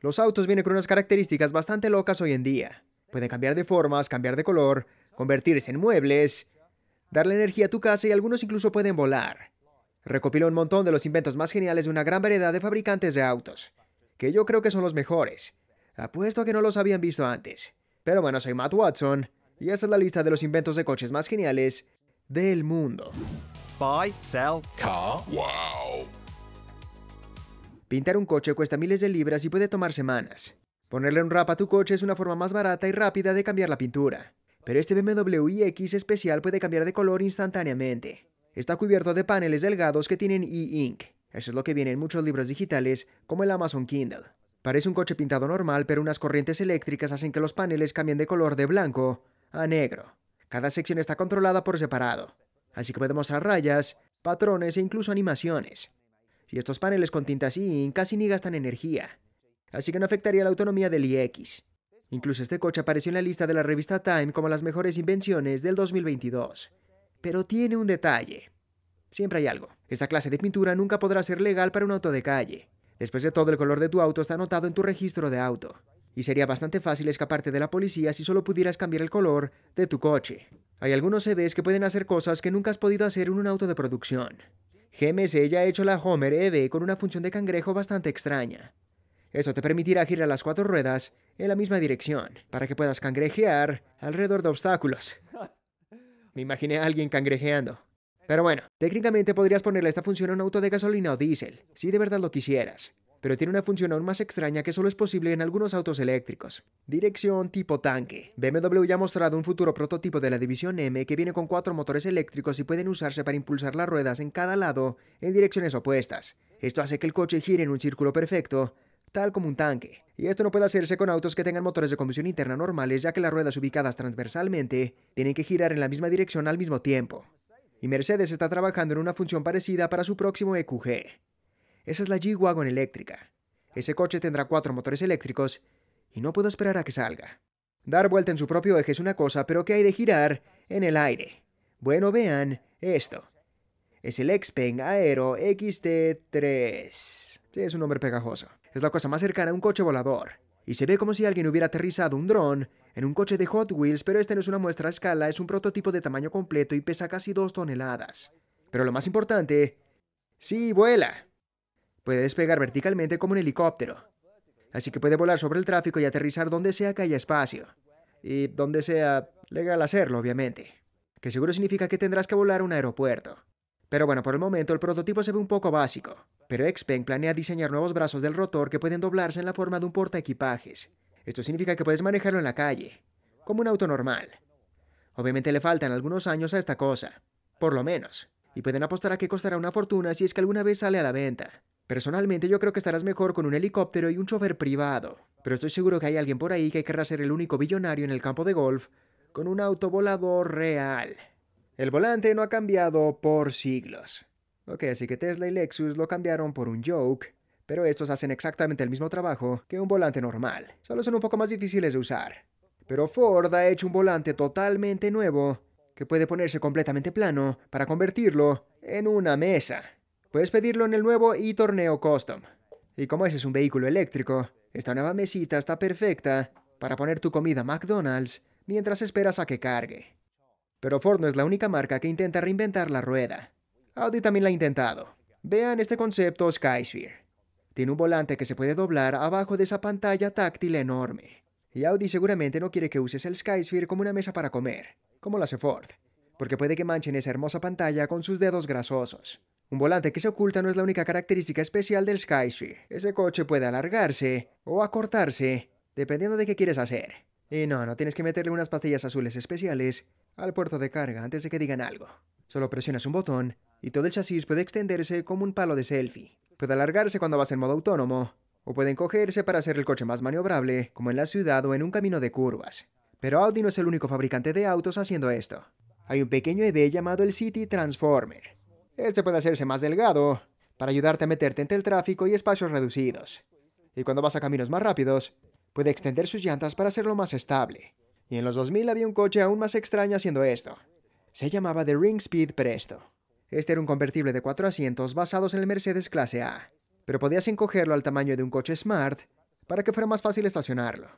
Los autos vienen con unas características bastante locas hoy en día. Pueden cambiar de formas, cambiar de color, convertirse en muebles, darle energía a tu casa y algunos incluso pueden volar. Recopiló un montón de los inventos más geniales de una gran variedad de fabricantes de autos, que yo creo que son los mejores. Apuesto a que no los habían visto antes. Pero bueno, soy Matt Watson, y esta es la lista de los inventos de coches más geniales del mundo. Buy, sell, car, wow. Pintar un coche cuesta miles de libras y puede tomar semanas. Ponerle un rap a tu coche es una forma más barata y rápida de cambiar la pintura. Pero este BMW iX especial puede cambiar de color instantáneamente. Está cubierto de paneles delgados que tienen e-ink. Eso es lo que viene en muchos libros digitales, como el Amazon Kindle. Parece un coche pintado normal, pero unas corrientes eléctricas hacen que los paneles cambien de color de blanco a negro. Cada sección está controlada por separado, así que puede mostrar rayas, patrones e incluso animaciones. Y estos paneles con tinta zinc casi ni gastan energía, así que no afectaría la autonomía del iX. Incluso este coche apareció en la lista de la revista Time como las mejores invenciones del 2022. Pero tiene un detalle. Siempre hay algo. Esta clase de pintura nunca podrá ser legal para un auto de calle. Después de todo, el color de tu auto está anotado en tu registro de auto. Y sería bastante fácil escaparte de la policía si solo pudieras cambiar el color de tu coche. Hay algunos CVs e que pueden hacer cosas que nunca has podido hacer en un auto de producción. GMC ya ha hecho la Homer EV con una función de cangrejo bastante extraña. Eso te permitirá girar las cuatro ruedas en la misma dirección, para que puedas cangrejear alrededor de obstáculos. Me imaginé a alguien cangrejeando. Pero bueno, técnicamente podrías ponerle esta función a un auto de gasolina o diésel, si de verdad lo quisieras pero tiene una función aún más extraña que solo es posible en algunos autos eléctricos. Dirección tipo tanque. BMW ya ha mostrado un futuro prototipo de la división M que viene con cuatro motores eléctricos y pueden usarse para impulsar las ruedas en cada lado en direcciones opuestas. Esto hace que el coche gire en un círculo perfecto, tal como un tanque. Y esto no puede hacerse con autos que tengan motores de combustión interna normales, ya que las ruedas ubicadas transversalmente tienen que girar en la misma dirección al mismo tiempo. Y Mercedes está trabajando en una función parecida para su próximo EQG. Esa es la G-Wagon eléctrica. Ese coche tendrá cuatro motores eléctricos y no puedo esperar a que salga. Dar vuelta en su propio eje es una cosa, pero ¿qué hay de girar en el aire? Bueno, vean esto. Es el Xpeng Aero XT3. Sí, es un nombre pegajoso. Es la cosa más cercana a un coche volador. Y se ve como si alguien hubiera aterrizado un dron en un coche de Hot Wheels, pero este no es una muestra a escala, es un prototipo de tamaño completo y pesa casi dos toneladas. Pero lo más importante, sí vuela. Puede despegar verticalmente como un helicóptero. Así que puede volar sobre el tráfico y aterrizar donde sea que haya espacio. Y donde sea legal hacerlo, obviamente. Que seguro significa que tendrás que volar a un aeropuerto. Pero bueno, por el momento el prototipo se ve un poco básico. Pero Xpeng planea diseñar nuevos brazos del rotor que pueden doblarse en la forma de un portaequipajes. Esto significa que puedes manejarlo en la calle, como un auto normal. Obviamente le faltan algunos años a esta cosa, por lo menos, y pueden apostar a que costará una fortuna si es que alguna vez sale a la venta. Personalmente yo creo que estarás mejor con un helicóptero y un chofer privado, pero estoy seguro que hay alguien por ahí que querrá ser el único billonario en el campo de golf con un autovolador real. El volante no ha cambiado por siglos. Ok, así que Tesla y Lexus lo cambiaron por un joke, pero estos hacen exactamente el mismo trabajo que un volante normal, solo son un poco más difíciles de usar. Pero Ford ha hecho un volante totalmente nuevo que puede ponerse completamente plano para convertirlo en una mesa. Puedes pedirlo en el nuevo e-torneo custom. Y como ese es un vehículo eléctrico, esta nueva mesita está perfecta para poner tu comida McDonald's mientras esperas a que cargue. Pero Ford no es la única marca que intenta reinventar la rueda. Audi también la ha intentado. Vean este concepto Skysphere. Tiene un volante que se puede doblar abajo de esa pantalla táctil enorme. Y Audi seguramente no quiere que uses el Skysphere como una mesa para comer, como lo hace Ford, porque puede que manchen esa hermosa pantalla con sus dedos grasosos. Un volante que se oculta no es la única característica especial del Skytree. Ese coche puede alargarse o acortarse, dependiendo de qué quieres hacer. Y no, no tienes que meterle unas pastillas azules especiales al puerto de carga antes de que digan algo. Solo presionas un botón y todo el chasis puede extenderse como un palo de selfie. Puede alargarse cuando vas en modo autónomo, o puede encogerse para hacer el coche más maniobrable, como en la ciudad o en un camino de curvas. Pero Audi no es el único fabricante de autos haciendo esto. Hay un pequeño EV llamado el City Transformer, este puede hacerse más delgado para ayudarte a meterte entre el tráfico y espacios reducidos. Y cuando vas a caminos más rápidos, puede extender sus llantas para hacerlo más estable. Y en los 2000 había un coche aún más extraño haciendo esto. Se llamaba The Ring Speed Presto. Este era un convertible de cuatro asientos basados en el Mercedes Clase A, pero podías encogerlo al tamaño de un coche Smart para que fuera más fácil estacionarlo.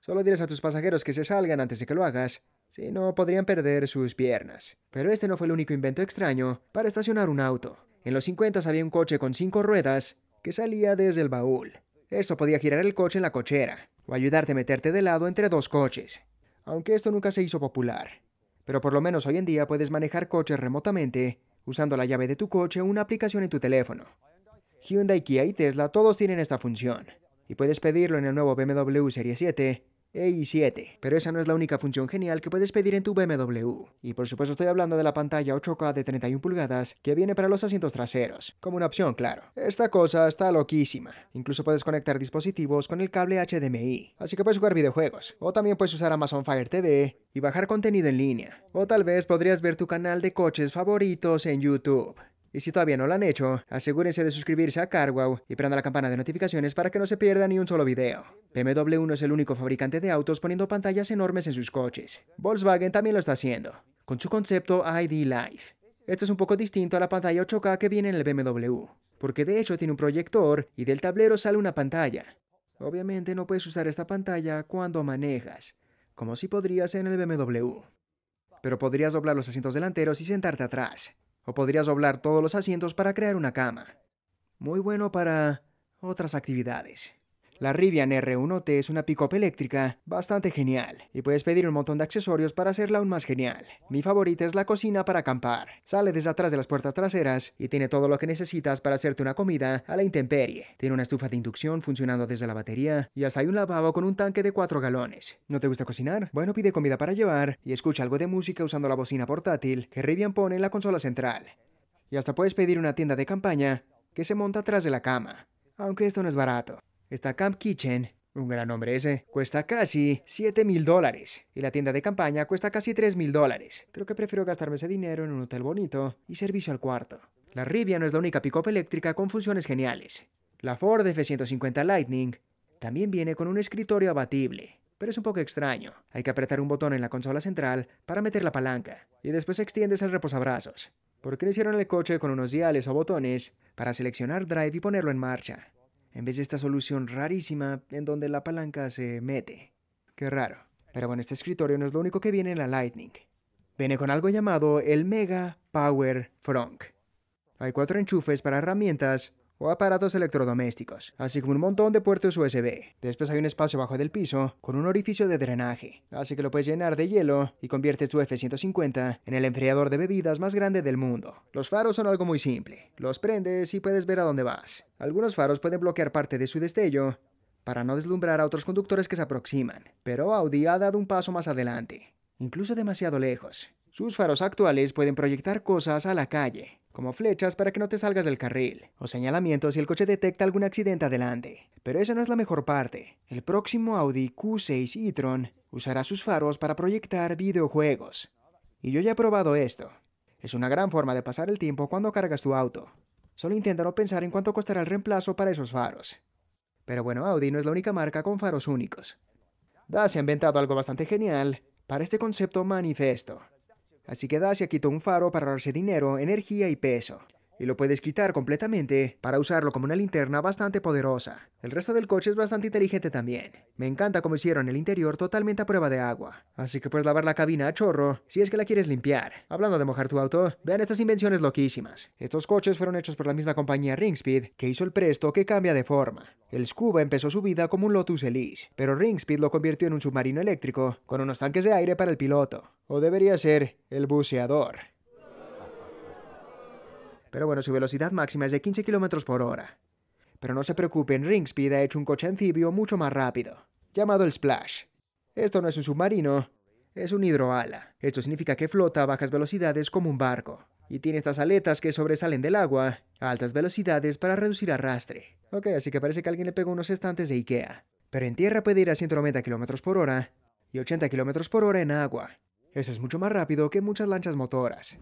Solo dirás a tus pasajeros que se salgan antes de que lo hagas si no, podrían perder sus piernas. Pero este no fue el único invento extraño para estacionar un auto. En los 50 había un coche con cinco ruedas que salía desde el baúl. Esto podía girar el coche en la cochera o ayudarte a meterte de lado entre dos coches. Aunque esto nunca se hizo popular. Pero por lo menos hoy en día puedes manejar coches remotamente usando la llave de tu coche o una aplicación en tu teléfono. Hyundai, Kia y Tesla todos tienen esta función. Y puedes pedirlo en el nuevo BMW Serie 7 Ei 7 Pero esa no es la única función genial que puedes pedir en tu BMW. Y por supuesto estoy hablando de la pantalla 8K de 31 pulgadas que viene para los asientos traseros, como una opción, claro. Esta cosa está loquísima. Incluso puedes conectar dispositivos con el cable HDMI, así que puedes jugar videojuegos. O también puedes usar Amazon Fire TV y bajar contenido en línea. O tal vez podrías ver tu canal de coches favoritos en YouTube. Y si todavía no lo han hecho, asegúrense de suscribirse a CarWow y prenda la campana de notificaciones para que no se pierda ni un solo video. BMW no es el único fabricante de autos poniendo pantallas enormes en sus coches. Volkswagen también lo está haciendo, con su concepto ID Life. Esto es un poco distinto a la pantalla 8K que viene en el BMW, porque de hecho tiene un proyector y del tablero sale una pantalla. Obviamente no puedes usar esta pantalla cuando manejas, como si podrías en el BMW. Pero podrías doblar los asientos delanteros y sentarte atrás. O podrías doblar todos los asientos para crear una cama. Muy bueno para otras actividades. La Rivian R1T es una pick-up eléctrica bastante genial y puedes pedir un montón de accesorios para hacerla aún más genial. Mi favorita es la cocina para acampar. Sale desde atrás de las puertas traseras y tiene todo lo que necesitas para hacerte una comida a la intemperie. Tiene una estufa de inducción funcionando desde la batería y hasta hay un lavabo con un tanque de 4 galones. ¿No te gusta cocinar? Bueno, pide comida para llevar y escucha algo de música usando la bocina portátil que Rivian pone en la consola central. Y hasta puedes pedir una tienda de campaña que se monta atrás de la cama. Aunque esto no es barato. Esta Camp Kitchen, un gran nombre ese. Cuesta casi 7 mil dólares. Y la tienda de campaña cuesta casi $3,000 mil dólares. Creo que prefiero gastarme ese dinero en un hotel bonito y servicio al cuarto. La Rivia no es la única pick-up eléctrica con funciones geniales. La Ford F-150 Lightning también viene con un escritorio abatible. Pero es un poco extraño. Hay que apretar un botón en la consola central para meter la palanca. Y después extiendes el reposabrazos. ¿Por qué no hicieron el coche con unos diales o botones para seleccionar drive y ponerlo en marcha? en vez de esta solución rarísima en donde la palanca se mete. Qué raro. Pero bueno, este escritorio no es lo único que viene en la Lightning. Viene con algo llamado el Mega Power Front. Hay cuatro enchufes para herramientas o aparatos electrodomésticos, así como un montón de puertos USB. Después hay un espacio bajo del piso con un orificio de drenaje, así que lo puedes llenar de hielo y conviertes tu F-150 en el enfriador de bebidas más grande del mundo. Los faros son algo muy simple, los prendes y puedes ver a dónde vas. Algunos faros pueden bloquear parte de su destello para no deslumbrar a otros conductores que se aproximan, pero Audi ha dado un paso más adelante, incluso demasiado lejos. Sus faros actuales pueden proyectar cosas a la calle, como flechas para que no te salgas del carril, o señalamientos si el coche detecta algún accidente adelante. Pero esa no es la mejor parte. El próximo Audi Q6 e-tron usará sus faros para proyectar videojuegos. Y yo ya he probado esto. Es una gran forma de pasar el tiempo cuando cargas tu auto. Solo intenta no pensar en cuánto costará el reemplazo para esos faros. Pero bueno, Audi no es la única marca con faros únicos. DAS ha inventado algo bastante genial para este concepto manifesto. Así que Dacia quitó un faro para ahorrarse dinero, energía y peso y lo puedes quitar completamente para usarlo como una linterna bastante poderosa. El resto del coche es bastante inteligente también. Me encanta cómo hicieron el interior totalmente a prueba de agua. Así que puedes lavar la cabina a chorro si es que la quieres limpiar. Hablando de mojar tu auto, vean estas invenciones loquísimas. Estos coches fueron hechos por la misma compañía Ringspeed que hizo el Presto que cambia de forma. El Scuba empezó su vida como un Lotus Elise, pero Ringspeed lo convirtió en un submarino eléctrico con unos tanques de aire para el piloto. O debería ser el buceador. Pero bueno, su velocidad máxima es de 15 km por hora. Pero no se preocupen, Ringspeed ha hecho un coche anfibio mucho más rápido, llamado el Splash. Esto no es un submarino, es un hidroala. Esto significa que flota a bajas velocidades como un barco, y tiene estas aletas que sobresalen del agua a altas velocidades para reducir arrastre. Ok, así que parece que alguien le pegó unos estantes de Ikea. Pero en tierra puede ir a 190 km por hora y 80 km por hora en agua. Eso es mucho más rápido que muchas lanchas motoras.